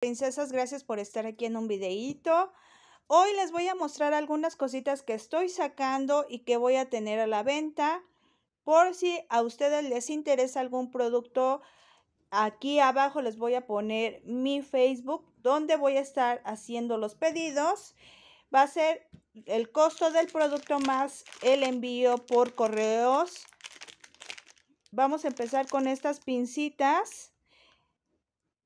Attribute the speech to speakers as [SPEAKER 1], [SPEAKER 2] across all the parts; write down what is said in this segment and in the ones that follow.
[SPEAKER 1] Princesas, gracias por estar aquí en un videíto. Hoy les voy a mostrar algunas cositas que estoy sacando y que voy a tener a la venta. Por si a ustedes les interesa algún producto, aquí abajo les voy a poner mi Facebook, donde voy a estar haciendo los pedidos. Va a ser el costo del producto más el envío por correos. Vamos a empezar con estas pincitas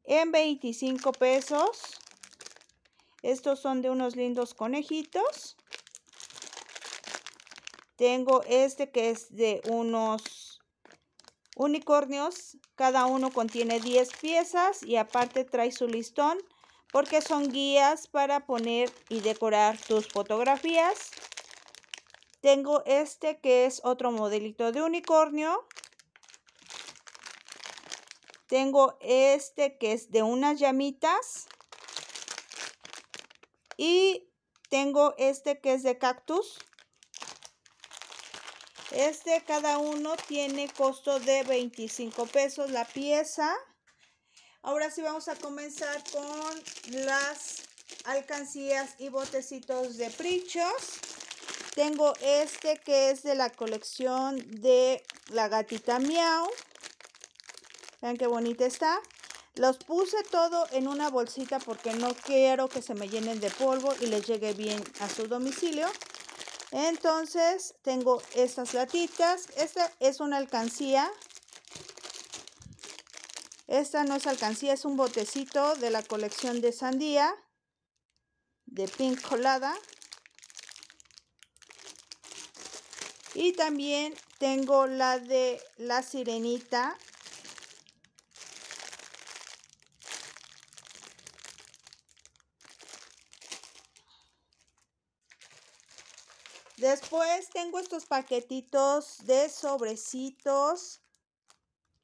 [SPEAKER 1] en 25 pesos. Estos son de unos lindos conejitos. Tengo este que es de unos unicornios. Cada uno contiene 10 piezas y aparte trae su listón porque son guías para poner y decorar tus fotografías. Tengo este que es otro modelito de unicornio. Tengo este que es de unas llamitas. Y tengo este que es de cactus. Este cada uno tiene costo de 25 pesos la pieza. Ahora sí vamos a comenzar con las alcancías y botecitos de prichos. Tengo este que es de la colección de la gatita miau. Vean qué bonita está. Los puse todo en una bolsita porque no quiero que se me llenen de polvo y les llegue bien a su domicilio. Entonces tengo estas latitas. Esta es una alcancía. Esta no es alcancía, es un botecito de la colección de sandía. De pink colada. Y también tengo la de la sirenita Después tengo estos paquetitos de sobrecitos.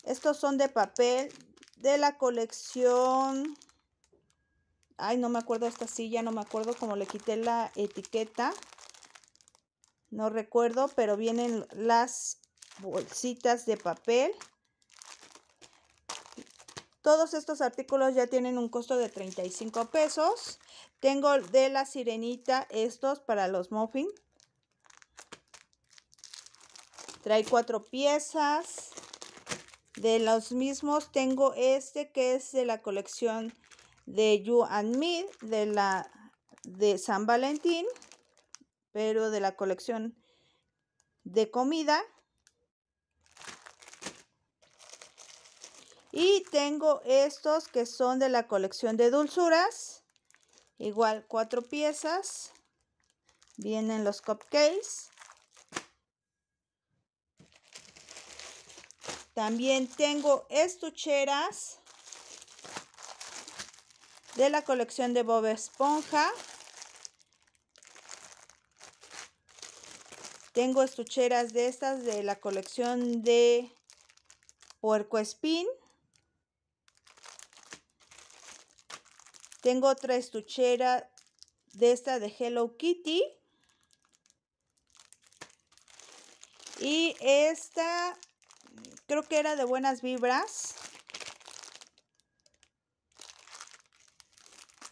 [SPEAKER 1] Estos son de papel de la colección. Ay, no me acuerdo esta silla, no me acuerdo cómo le quité la etiqueta. No recuerdo, pero vienen las bolsitas de papel. Todos estos artículos ya tienen un costo de 35 pesos. Tengo de la sirenita estos para los muffins. Trae cuatro piezas. De los mismos tengo este que es de la colección de You and Me de la de San Valentín, pero de la colección de comida. Y tengo estos que son de la colección de dulzuras. Igual cuatro piezas. Vienen los cupcakes. También tengo estucheras de la colección de Bob Esponja. Tengo estucheras de estas de la colección de Puerco Spin. Tengo otra estuchera de esta de Hello Kitty. Y esta Creo que era de buenas vibras.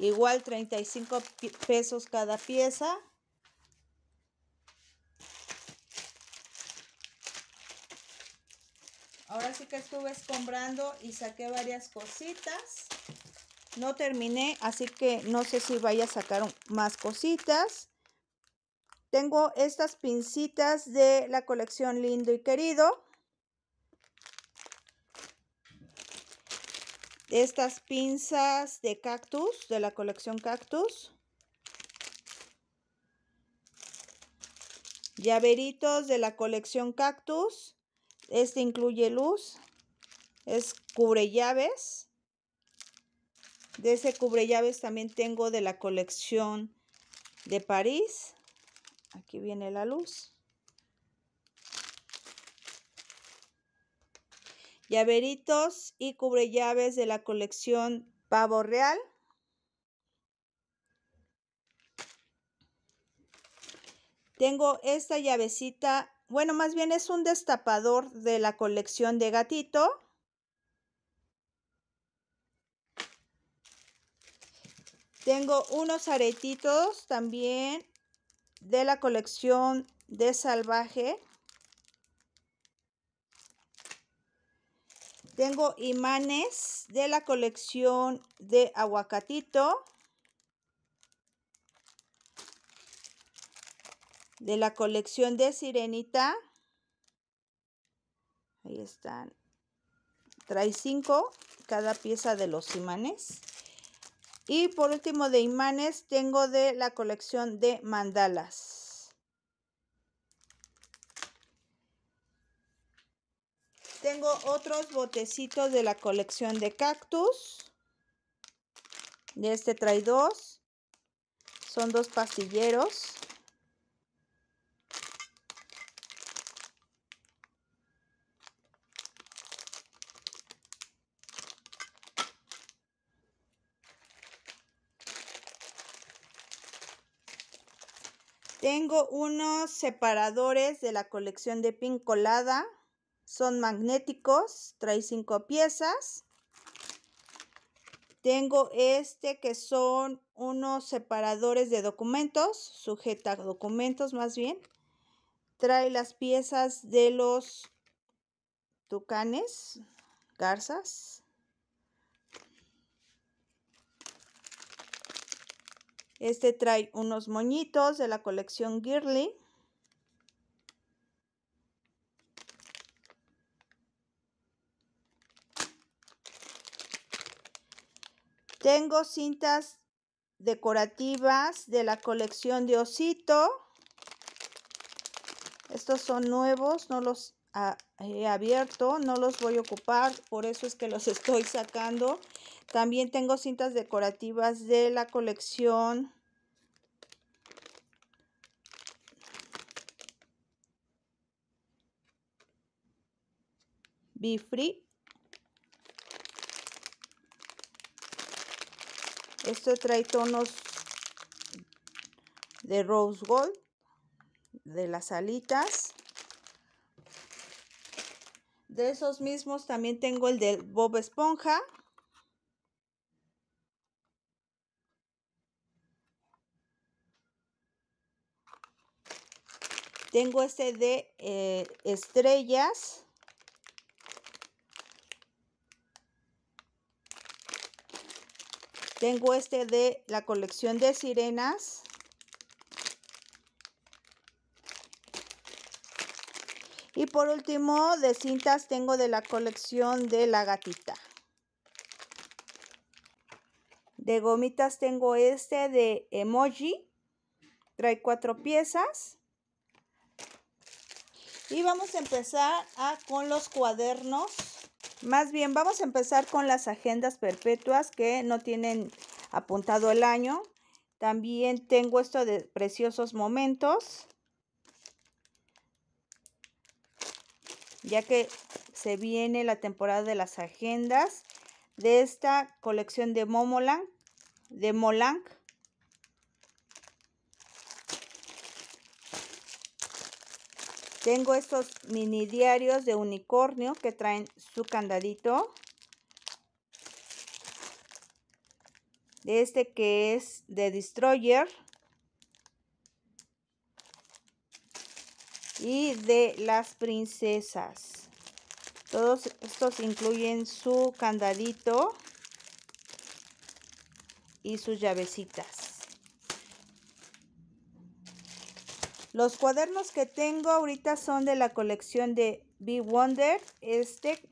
[SPEAKER 1] Igual 35 pesos cada pieza. Ahora sí que estuve escombrando y saqué varias cositas. No terminé, así que no sé si vaya a sacar más cositas. Tengo estas pincitas de la colección Lindo y Querido. estas pinzas de cactus, de la colección cactus. Llaveritos de la colección cactus. Este incluye luz. Es cubre llaves. De ese cubre llaves también tengo de la colección de París. Aquí viene la luz. llaveritos y cubre llaves de la colección Pavo Real. Tengo esta llavecita, bueno, más bien es un destapador de la colección de gatito. Tengo unos aretitos también de la colección de salvaje. Tengo imanes de la colección de aguacatito. De la colección de sirenita. Ahí están. Trae cinco cada pieza de los imanes. Y por último de imanes tengo de la colección de mandalas. Tengo otros botecitos de la colección de cactus. De este trae dos. Son dos pastilleros. Tengo unos separadores de la colección de pincolada. Son magnéticos, trae cinco piezas. Tengo este que son unos separadores de documentos, sujeta documentos más bien. Trae las piezas de los tucanes, garzas. Este trae unos moñitos de la colección Girly. Tengo cintas decorativas de la colección de Osito. Estos son nuevos, no los he abierto, no los voy a ocupar, por eso es que los estoy sacando. También tengo cintas decorativas de la colección Be Esto trae tonos de rose gold de las alitas. De esos mismos también tengo el de Bob Esponja. Tengo este de eh, estrellas. Tengo este de la colección de sirenas. Y por último, de cintas tengo de la colección de la gatita. De gomitas tengo este de emoji. Trae cuatro piezas. Y vamos a empezar ah, con los cuadernos. Más bien, vamos a empezar con las agendas perpetuas que no tienen apuntado el año. También tengo esto de preciosos momentos. Ya que se viene la temporada de las agendas de esta colección de momolang de Molang. Tengo estos mini diarios de unicornio que traen su candadito. este que es de Destroyer. Y de las princesas. Todos estos incluyen su candadito y sus llavecitas. Los cuadernos que tengo ahorita son de la colección de Be Wonder. Este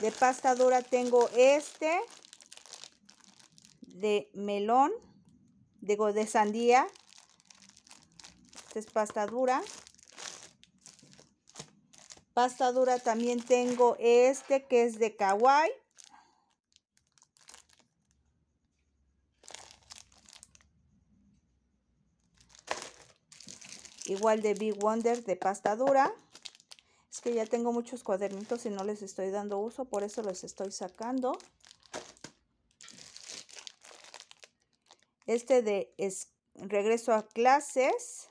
[SPEAKER 1] De pasta dura tengo este de melón, digo de sandía. Esta es pasta dura. Pasta dura también tengo este que es de kawaii. Igual de Big Wonder de pasta dura. Es que ya tengo muchos cuadernitos y no les estoy dando uso, por eso los estoy sacando. Este de es, regreso a clases.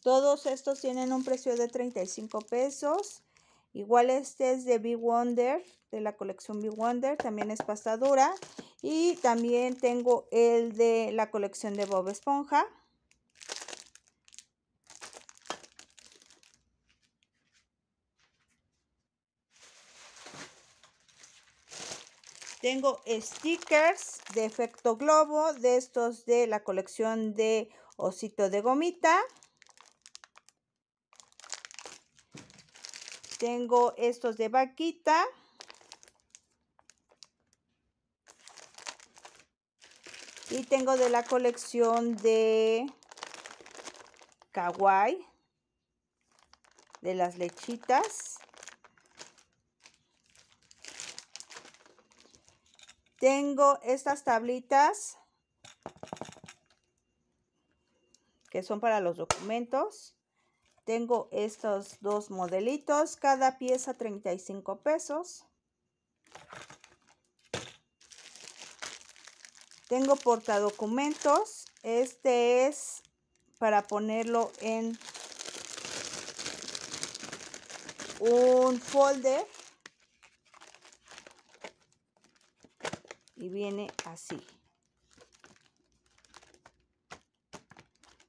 [SPEAKER 1] Todos estos tienen un precio de 35 pesos. Igual este es de Big Wonder, de la colección Big Wonder, también es pasta dura. Y también tengo el de la colección de Bob Esponja. Tengo stickers de efecto globo, de estos de la colección de osito de gomita. Tengo estos de vaquita. Y tengo de la colección de Kawaii, de las lechitas. Tengo estas tablitas que son para los documentos. Tengo estos dos modelitos, cada pieza 35 pesos. Tengo portadocumentos. Este es para ponerlo en un folder. Y viene así.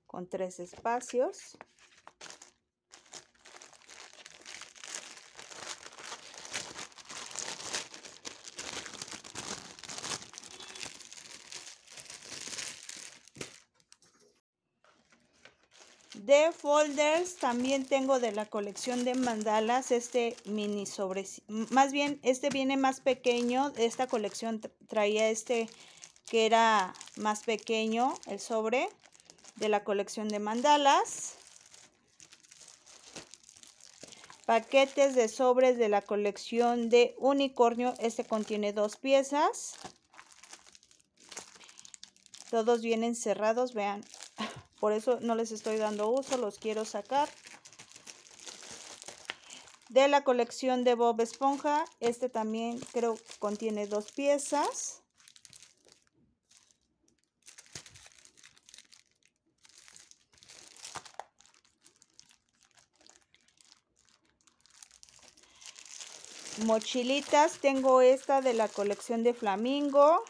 [SPEAKER 1] Con tres espacios. folders también tengo de la colección de mandalas este mini sobre, más bien este viene más pequeño, de esta colección traía este que era más pequeño, el sobre de la colección de mandalas. Paquetes de sobres de la colección de unicornio, este contiene dos piezas. Todos vienen cerrados, vean. Por eso no les estoy dando uso, los quiero sacar. De la colección de Bob Esponja, este también creo que contiene dos piezas. Mochilitas, tengo esta de la colección de Flamingo.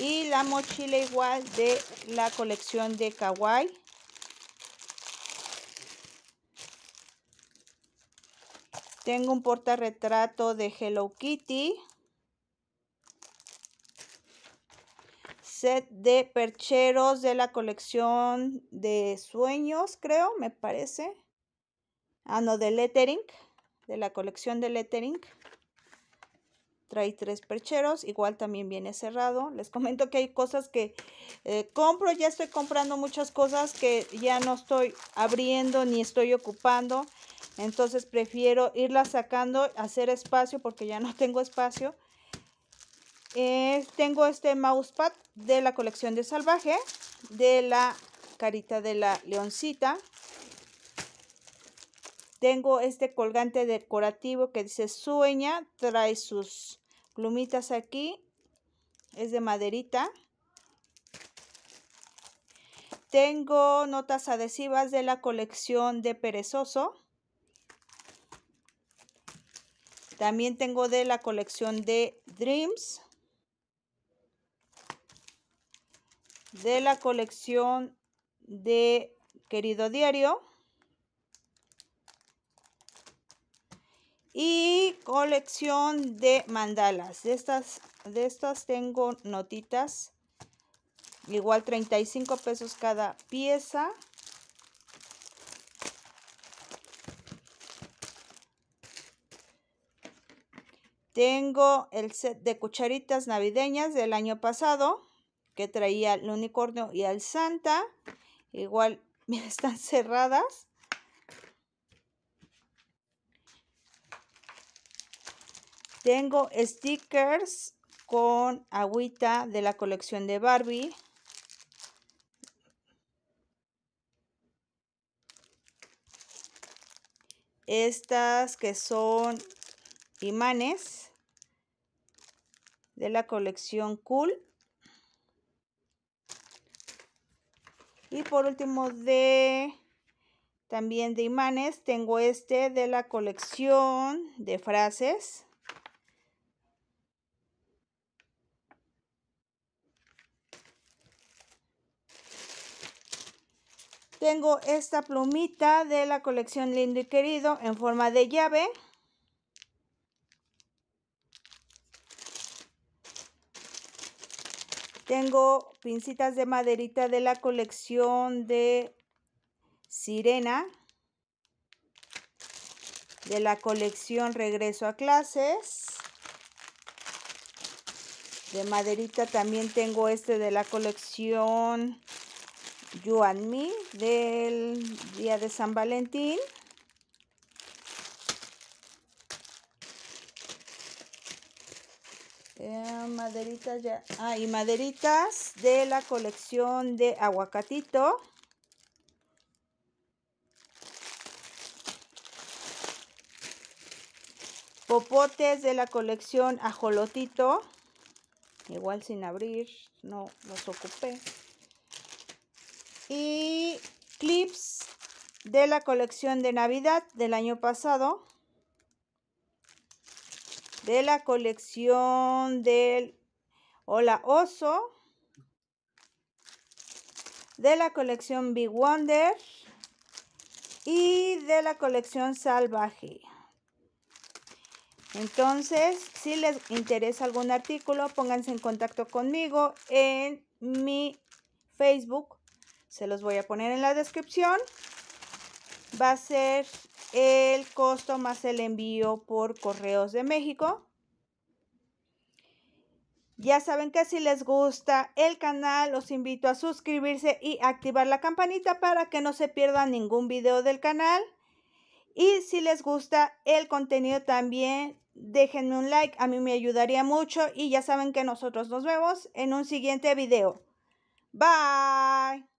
[SPEAKER 1] y la mochila igual de la colección de kawaii tengo un portarretrato de Hello Kitty set de percheros de la colección de sueños creo me parece ah no de lettering de la colección de lettering trae tres percheros, igual también viene cerrado. Les comento que hay cosas que eh, compro, ya estoy comprando muchas cosas que ya no estoy abriendo ni estoy ocupando. Entonces prefiero irlas sacando, hacer espacio porque ya no tengo espacio. Eh, tengo este mousepad de la colección de salvaje, de la carita de la leoncita. Tengo este colgante decorativo que dice sueña, trae sus plumitas aquí, es de maderita. Tengo notas adhesivas de la colección de Perezoso. También tengo de la colección de Dreams. De la colección de Querido Diario. y colección de mandalas. De estas, de estas tengo notitas. Igual 35 pesos cada pieza. Tengo el set de cucharitas navideñas del año pasado que traía el unicornio y al Santa. Igual están cerradas. Tengo stickers con agüita de la colección de Barbie. Estas que son imanes de la colección Cool. Y por último de también de imanes tengo este de la colección de frases. Tengo esta plumita de la colección Lindo y Querido en forma de llave. Tengo pincitas de maderita de la colección de Sirena. De la colección Regreso a Clases. De maderita también tengo este de la colección You and Me del día de San Valentín. Eh, maderitas ya. Ah, y maderitas de la colección de aguacatito. Popotes de la colección ajolotito. Igual sin abrir, no los ocupé y clips de la colección de Navidad del año pasado. De la colección del Hola Oso. De la colección Big Wonder. Y de la colección Salvaje. Entonces, si les interesa algún artículo, pónganse en contacto conmigo en mi Facebook se los voy a poner en la descripción. Va a ser el costo más el envío por correos de México. Ya saben que si les gusta el canal, los invito a suscribirse y activar la campanita para que no se pierdan ningún video del canal. Y si les gusta el contenido también, déjenme un like, a mí me ayudaría mucho. Y ya saben que nosotros nos vemos en un siguiente video. Bye.